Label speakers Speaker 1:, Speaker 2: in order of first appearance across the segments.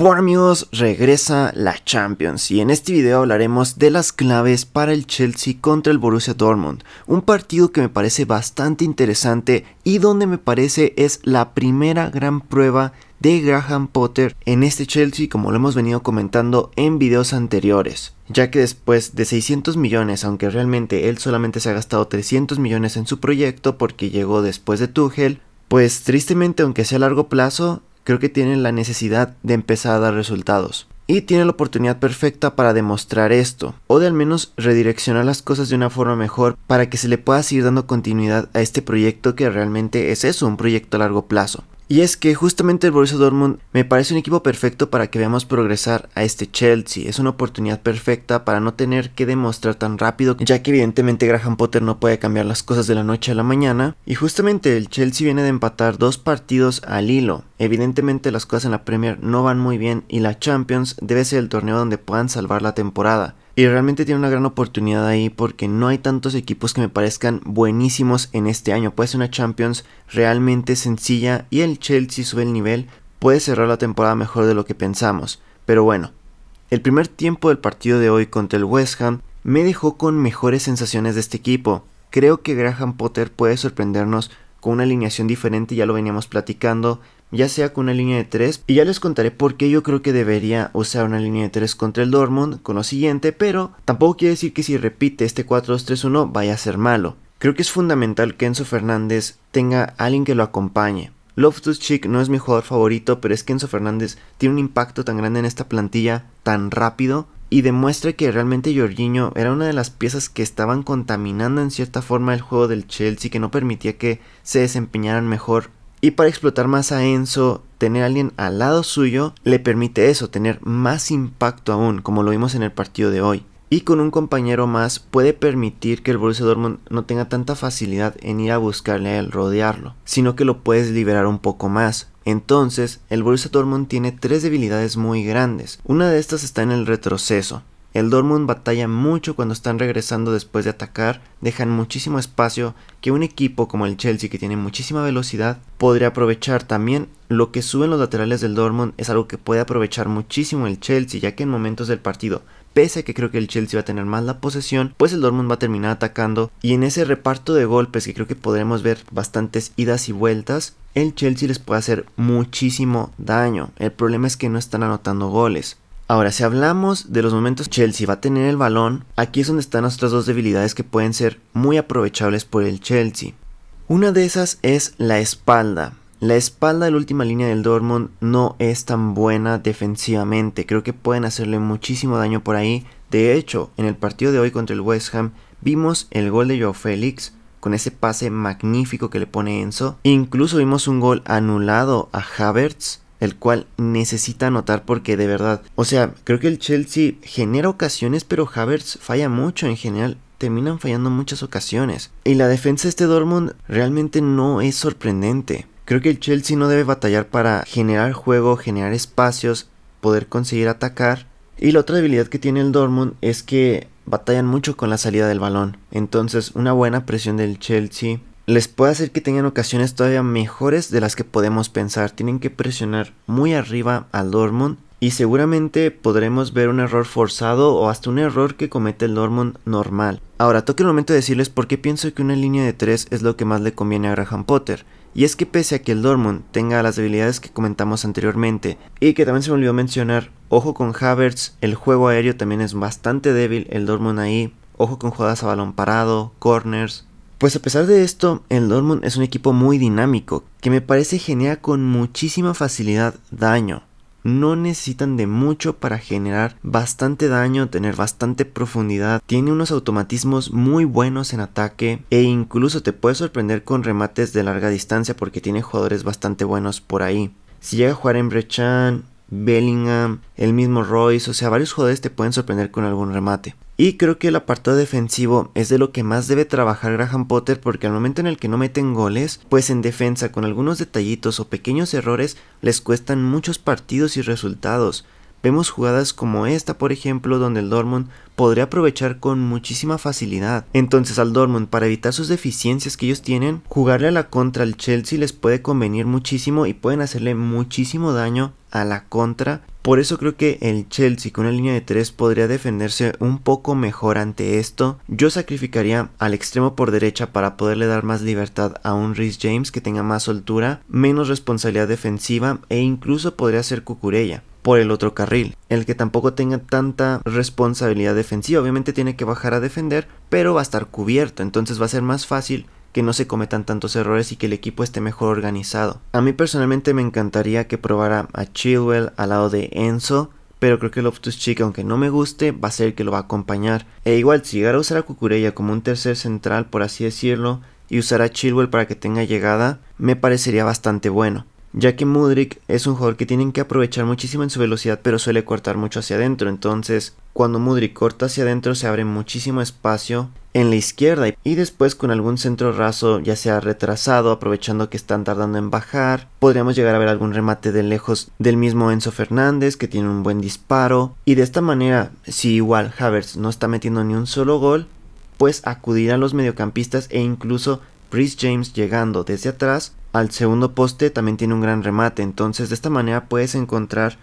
Speaker 1: Bueno amigos, regresa la Champions y en este video hablaremos de las claves para el Chelsea contra el Borussia Dortmund, un partido que me parece bastante interesante y donde me parece es la primera gran prueba de Graham Potter en este Chelsea como lo hemos venido comentando en videos anteriores, ya que después de 600 millones, aunque realmente él solamente se ha gastado 300 millones en su proyecto porque llegó después de Tuchel, pues tristemente aunque sea a largo plazo, creo que tienen la necesidad de empezar a dar resultados. Y tiene la oportunidad perfecta para demostrar esto, o de al menos redireccionar las cosas de una forma mejor para que se le pueda seguir dando continuidad a este proyecto que realmente es eso, un proyecto a largo plazo. Y es que justamente el Borussia Dortmund me parece un equipo perfecto para que veamos progresar a este Chelsea. Es una oportunidad perfecta para no tener que demostrar tan rápido, ya que evidentemente Graham Potter no puede cambiar las cosas de la noche a la mañana. Y justamente el Chelsea viene de empatar dos partidos al hilo. Evidentemente las cosas en la Premier no van muy bien y la Champions debe ser el torneo donde puedan salvar la temporada. Y realmente tiene una gran oportunidad ahí porque no hay tantos equipos que me parezcan buenísimos en este año. Puede ser una Champions realmente sencilla y el Chelsea sube el nivel. Puede cerrar la temporada mejor de lo que pensamos. Pero bueno, el primer tiempo del partido de hoy contra el West Ham me dejó con mejores sensaciones de este equipo. Creo que Graham Potter puede sorprendernos con una alineación diferente, ya lo veníamos platicando, ya sea con una línea de 3. Y ya les contaré por qué yo creo que debería usar una línea de 3 contra el Dortmund con lo siguiente, pero tampoco quiere decir que si repite este 4-2-3-1 vaya a ser malo. Creo que es fundamental que Enzo Fernández tenga a alguien que lo acompañe. Loftus chick no es mi jugador favorito, pero es que Enzo Fernández tiene un impacto tan grande en esta plantilla, tan rápido, y demuestra que realmente Jorginho era una de las piezas que estaban contaminando en cierta forma el juego del Chelsea, que no permitía que se desempeñaran mejor y para explotar más a Enzo, tener a alguien al lado suyo le permite eso, tener más impacto aún, como lo vimos en el partido de hoy. Y con un compañero más puede permitir que el Borussia Dortmund no tenga tanta facilidad en ir a buscarle a él, rodearlo, sino que lo puedes liberar un poco más. Entonces, el Borussia Dortmund tiene tres debilidades muy grandes. Una de estas está en el retroceso. El Dortmund batalla mucho cuando están regresando después de atacar, dejan muchísimo espacio que un equipo como el Chelsea que tiene muchísima velocidad podría aprovechar también lo que suben los laterales del Dortmund es algo que puede aprovechar muchísimo el Chelsea ya que en momentos del partido pese a que creo que el Chelsea va a tener más la posesión, pues el Dortmund va a terminar atacando y en ese reparto de golpes que creo que podremos ver bastantes idas y vueltas, el Chelsea les puede hacer muchísimo daño. El problema es que no están anotando goles. Ahora, si hablamos de los momentos Chelsea va a tener el balón, aquí es donde están nuestras dos debilidades que pueden ser muy aprovechables por el Chelsea. Una de esas es la espalda. La espalda de la última línea del Dortmund no es tan buena defensivamente, creo que pueden hacerle muchísimo daño por ahí. De hecho, en el partido de hoy contra el West Ham vimos el gol de Joe Félix con ese pase magnífico que le pone Enzo. Incluso vimos un gol anulado a Havertz el cual necesita anotar porque de verdad, o sea, creo que el Chelsea genera ocasiones, pero Havertz falla mucho en general terminan fallando muchas ocasiones. Y la defensa de este Dortmund realmente no es sorprendente. Creo que el Chelsea no debe batallar para generar juego, generar espacios, poder conseguir atacar. Y la otra debilidad que tiene el Dortmund es que batallan mucho con la salida del balón. Entonces, una buena presión del Chelsea les puede hacer que tengan ocasiones todavía mejores de las que podemos pensar. Tienen que presionar muy arriba al Dortmund y seguramente podremos ver un error forzado o hasta un error que comete el Dortmund normal. Ahora, toque el momento de decirles por qué pienso que una línea de 3 es lo que más le conviene a Graham Potter. Y es que pese a que el Dortmund tenga las debilidades que comentamos anteriormente y que también se me olvidó mencionar, ojo con Havertz, el juego aéreo también es bastante débil el Dortmund ahí, ojo con jugadas a balón parado, corners, pues a pesar de esto, el Dortmund es un equipo muy dinámico, que me parece genera con muchísima facilidad daño. No necesitan de mucho para generar bastante daño, tener bastante profundidad. Tiene unos automatismos muy buenos en ataque e incluso te puede sorprender con remates de larga distancia porque tiene jugadores bastante buenos por ahí. Si llega a jugar en Brechan, Bellingham, el mismo Royce, o sea, varios jugadores te pueden sorprender con algún remate. Y creo que el apartado defensivo es de lo que más debe trabajar Graham Potter porque al momento en el que no meten goles, pues en defensa con algunos detallitos o pequeños errores les cuestan muchos partidos y resultados. Vemos jugadas como esta, por ejemplo, donde el Dortmund podría aprovechar con muchísima facilidad. Entonces al Dortmund para evitar sus deficiencias que ellos tienen, jugarle a la contra al Chelsea les puede convenir muchísimo y pueden hacerle muchísimo daño a la contra. Por eso creo que el Chelsea con una línea de 3 podría defenderse un poco mejor ante esto. Yo sacrificaría al extremo por derecha para poderle dar más libertad a un Rhys James que tenga más soltura, menos responsabilidad defensiva e incluso podría ser Cucurella por el otro carril, el que tampoco tenga tanta responsabilidad defensiva Obviamente tiene que bajar a defender, pero va a estar cubierto. Entonces va a ser más fácil que no se cometan tantos errores y que el equipo esté mejor organizado. A mí personalmente me encantaría que probara a Chilwell al lado de Enzo, pero creo que Loftus Chica, aunque no me guste, va a ser el que lo va a acompañar. E igual, si llegara a usar a Cucurella como un tercer central, por así decirlo, y usar a Chilwell para que tenga llegada, me parecería bastante bueno ya que Mudric es un jugador que tienen que aprovechar muchísimo en su velocidad, pero suele cortar mucho hacia adentro. Entonces, cuando Mudrick corta hacia adentro, se abre muchísimo espacio en la izquierda y después con algún centro raso, ya sea retrasado, aprovechando que están tardando en bajar, podríamos llegar a ver algún remate de lejos del mismo Enzo Fernández que tiene un buen disparo. Y de esta manera, si igual Havertz no está metiendo ni un solo gol, pues a los mediocampistas e incluso Chris James llegando desde atrás al segundo poste también tiene un gran remate, entonces de esta manera puedes encontrar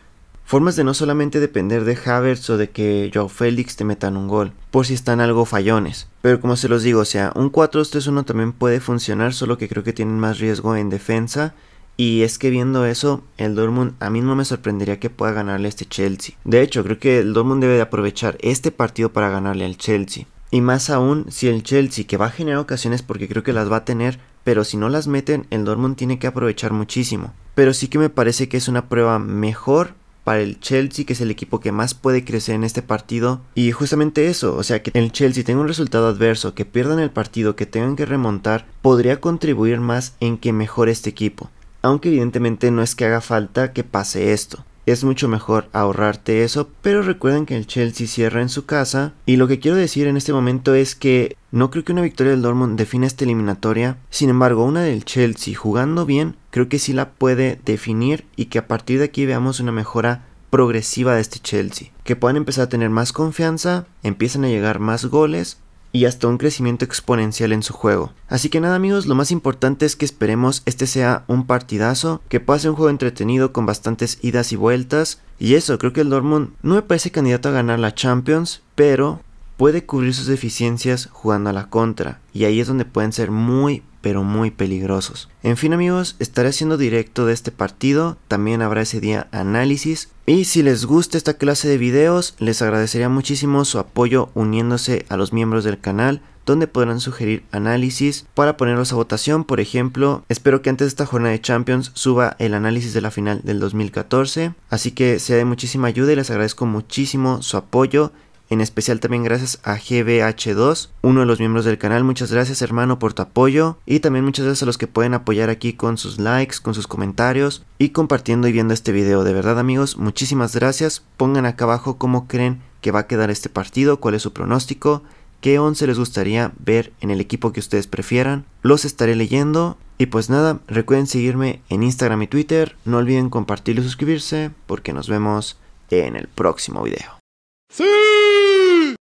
Speaker 1: formas de no solamente depender de Havertz o de que Joao Félix te metan un gol, por si están algo fallones. Pero como se los digo, o sea, un 4-2-3-1 también puede funcionar, solo que creo que tienen más riesgo en defensa. Y es que viendo eso, el Dortmund a mí no me sorprendería que pueda ganarle a este Chelsea. De hecho, creo que el Dortmund debe de aprovechar este partido para ganarle al Chelsea. Y más aún si el Chelsea, que va a generar ocasiones porque creo que las va a tener, pero si no las meten, el Dortmund tiene que aprovechar muchísimo. Pero sí que me parece que es una prueba mejor para el Chelsea, que es el equipo que más puede crecer en este partido. Y justamente eso, o sea, que el Chelsea tenga un resultado adverso, que pierdan el partido, que tengan que remontar, podría contribuir más en que mejore este equipo. Aunque evidentemente no es que haga falta que pase esto es mucho mejor ahorrarte eso, pero recuerden que el Chelsea cierra en su casa y lo que quiero decir en este momento es que no creo que una victoria del Dortmund defina esta eliminatoria, sin embargo una del Chelsea jugando bien creo que sí la puede definir y que a partir de aquí veamos una mejora progresiva de este Chelsea, que puedan empezar a tener más confianza, empiezan a llegar más goles y hasta un crecimiento exponencial en su juego. Así que nada amigos, lo más importante es que esperemos este sea un partidazo, que pase un juego entretenido con bastantes idas y vueltas. Y eso, creo que el Dortmund no me parece candidato a ganar la Champions, pero puede cubrir sus deficiencias jugando a la contra, y ahí es donde pueden ser muy pero muy peligrosos. En fin amigos, estaré haciendo directo de este partido, también habrá ese día análisis. Y si les gusta esta clase de videos, les agradecería muchísimo su apoyo uniéndose a los miembros del canal, donde podrán sugerir análisis para ponerlos a votación, por ejemplo, espero que antes de esta jornada de Champions suba el análisis de la final del 2014, así que sea de muchísima ayuda y les agradezco muchísimo su apoyo en especial también gracias a GBH2, uno de los miembros del canal. Muchas gracias hermano por tu apoyo y también muchas gracias a los que pueden apoyar aquí con sus likes, con sus comentarios y compartiendo y viendo este video. De verdad amigos, muchísimas gracias. Pongan acá abajo cómo creen que va a quedar este partido, cuál es su pronóstico, qué once les gustaría ver en el equipo que ustedes prefieran. Los estaré leyendo y pues nada, recuerden seguirme en Instagram y Twitter. No olviden compartir y suscribirse porque nos vemos en el próximo video. ¡Sí!